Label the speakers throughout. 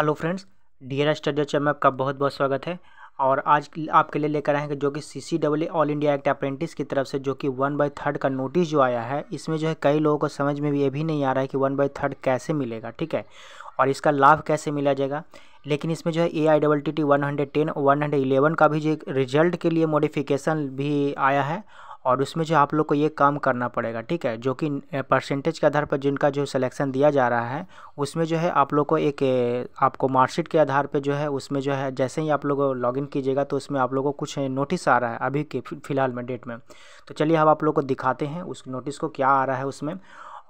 Speaker 1: hello friends dear study channel में आपका बहुत बहुत स्वागत है और आज आपके लिए लेकर आए हैं जो कि C C W all India act apprentice की तरफ से जो कि वन बाई थर्ड का नोटिस जो आया है इसमें जो है कई लोगों को समझ में भी ये भी नहीं आ रहा है कि वन बाई थर्ड कैसे मिलेगा ठीक है और इसका लाभ कैसे मिला जाएगा लेकिन इसमें जो है A I double T T one hundred ten one hundred eleven का भी जो रिजल्ट के लिए मॉडिफिकेशन भी आया है और उसमें जो आप लोग को ये काम करना पड़ेगा ठीक है जो कि परसेंटेज के आधार पर जिनका जो सिलेक्शन दिया जा रहा है उसमें जो है आप लोग को एक आपको मार्कशीट के आधार पर जो है उसमें जो है जैसे ही आप लोग इन कीजिएगा तो उसमें आप लोग को कुछ नोटिस आ रहा है अभी के फिलहाल में डेट में तो चलिए हम आप लोग को दिखाते हैं उस नोटिस को क्या आ रहा है उसमें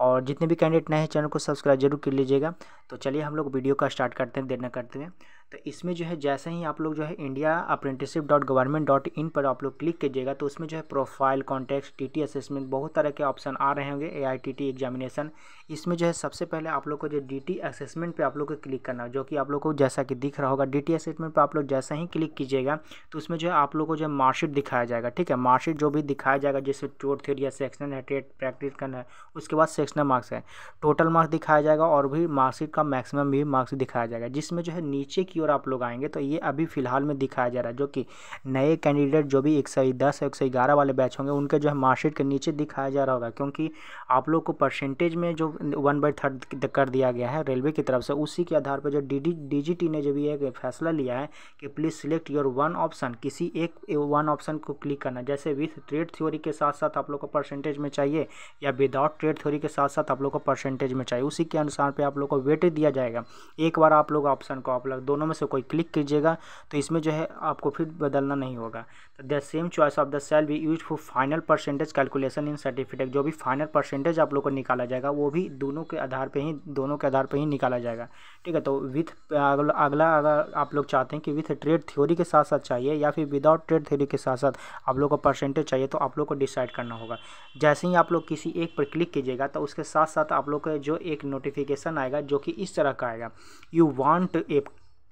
Speaker 1: और जितने भी कैंडिडेट नए हैं चैनल को सब्सक्राइब जरूर कर लीजिएगा तो चलिए हम लोग वीडियो का स्टार्ट करते हैं देर न करते हैं तो इसमें जो है जैसे ही आप लोग जो है India apprenticeship dot government dot in पर आप लोग क्लिक कीजिएगा तो उसमें जो है profile contact T T assessment बहुत तरह के ऑप्शन आ रहे होंगे A I T T examination इसमें जो है सबसे पहले आप लोग को जो डी टी असेसमेंट पर आप लोग को क्लिक करना जो कि आप लोग को जैसा कि दिख रहा होगा डी टी असेसमेंट पर आप लोग जैसा ही क्लिक कीजिएगा तो उसमें जो है आप लोग को जो है मार्कशीट दिखाया जाएगा ठीक है मार्कशीट जो भी दिखाया जाएगा जैसे टोट थ्योरी या सेक्शनल है ट्रेड प्रैक्टिस करना है उसके बाद सेक्शनल मार्क्स है टोटल मार्क्स दिखाया जाएगा और भी मार्कशीट का मैक्सिमम भी मार्क्स दिखाया जाएगा जिसमें जो है नीचे की की ओर आप लोग आएंगे तो ये अभी फ़िलहाल में दिखाया जा रहा है जो कि नए कैंडिडेट जो भी एक सौ दस एक सौ ग्यारह वाले बैच होंगे उनके जो है मार्कशीट के नीचे दिखाया जा रहा होगा क्योंकि आप लोग को परसेंटेज में जो वन बाई थर्ड कर दिया गया है रेलवे की तरफ से उसी के आधार पर जो डी डी ने जो भी एक फैसला लिया है कि please select your one option किसी एक वन ऑप्शन को क्लिक करना जैसे विथ ट्रेड थ्योरी के साथ साथ आप लोग को परसेंटेज में चाहिए या विदाउट ट्रेड थ्योरी के साथ साथ आप लोग को परसेंटेज में चाहिए उसी के अनुसार पे आप लोग को वेट दिया जाएगा एक बार आप लोग ऑप्शन को आप लोग दोनों में से कोई क्लिक कीजिएगा तो इसमें जो है आपको फिर बदलना नहीं होगा तो the same choice of the cell भी use for final percentage calculation in certificate जो भी फाइनल परसेंटेज आप लोग को निकाला जाएगा वो भी दोनों के आधार पर ही दोनों के आधार पर ही निकाला जाएगा ठीक है तो विथ अगला अगला अगर आप लोग चाहते हैं कि विथ ट्रेड थ्योरी के साथ साथ चाहिए या फिर विदाउट ट्रेड थ्योरी के साथ साथ आप लोग को परसेंटेज चाहिए तो आप लोग को डिसाइड करना होगा जैसे ही आप लोग किसी एक पर क्लिक कीजिएगा तो उसके साथ साथ आप लोग का जो एक नोटिफिकेशन आएगा जो कि इस तरह का आएगा you want a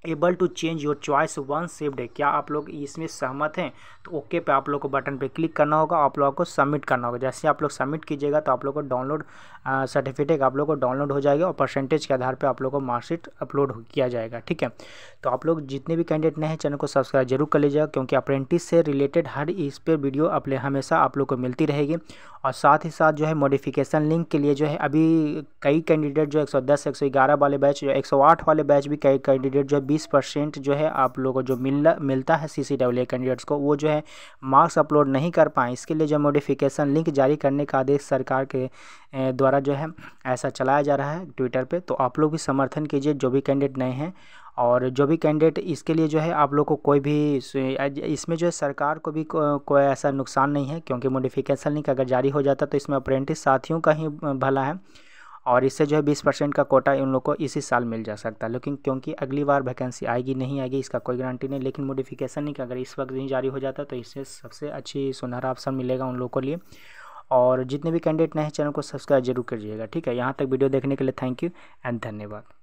Speaker 1: able to change your choice one saved है क्या आप लोग इसमें सहमत हैं तो ओके पे आप लोग को बटन पे क्लिक करना होगा आप लोगों को सबमिट करना होगा जैसे आप लोग सबमिट कीजिएगा तो आप लोग को डाउनलोड सर्टिफिकेट आप लोग को डाउनलोड हो जाएगा और परसेंटेज के आधार पे आप लोग को मार्कशीट अपलोड किया जाएगा ठीक है तो आप लोग जितने भी कैंडिडेट नए हैं चैनल को सब्सक्राइब जरूर कर लीजिएगा क्योंकि अप्रेंटिस से रिलेटेड हर इस पर वीडियो अपने हमेशा आप लोग को मिलती रहेगी और साथ ही साथ जो है मॉडिफिकेशन लिंक के लिए जो है अभी कई कैंडिडेट जो एक सौ वाले बैच एक सौ वाले बैच भी कई कैंडिडेट जो है बीस परसेंट जो है आप लोगों को जो मिलना मिलता है सी सी डब्ल्यू कैंडिडेट्स को वो जो है मार्क्स अपलोड नहीं कर पाएँ इसके लिए जो मोडिफिकेशन लिंक जारी करने का आदेश सरकार के द्वारा जो है ऐसा चलाया जा रहा है ट्विटर पर तो आप लोग भी समर्थन कीजिए जो भी कैंडिडेट नए हैं और जो भी कैंडिडेट इसके लिए जो है आप लोग को कोई भी इसमें जो है सरकार को भी को, कोई ऐसा नुकसान नहीं है क्योंकि मोडिफिकेशन लिंक अगर जारी हो जाता तो इसमें अप्रेंटिस साथियों का ही भला है और इससे जो है बीस परसेंट का कोटा उन लोग को इसी साल मिल जा सकता है लेकिन क्योंकि अगली बार वैकेंसी आएगी नहीं आएगी इसका कोई गारंटी नहीं लेकिन मोडिफिकेशन नहीं अगर इस वक्त नहीं जारी हो जाता तो इससे सबसे अच्छी सुनहरा अवसर मिलेगा उन लोगों के लिए और जितने भी कैंडिडेट नए चैनल को सब्सक्राइब जरूर करिएगा ठीक है यहाँ तक वीडियो देखने के लिए थैंक यू एंड धन्यवाद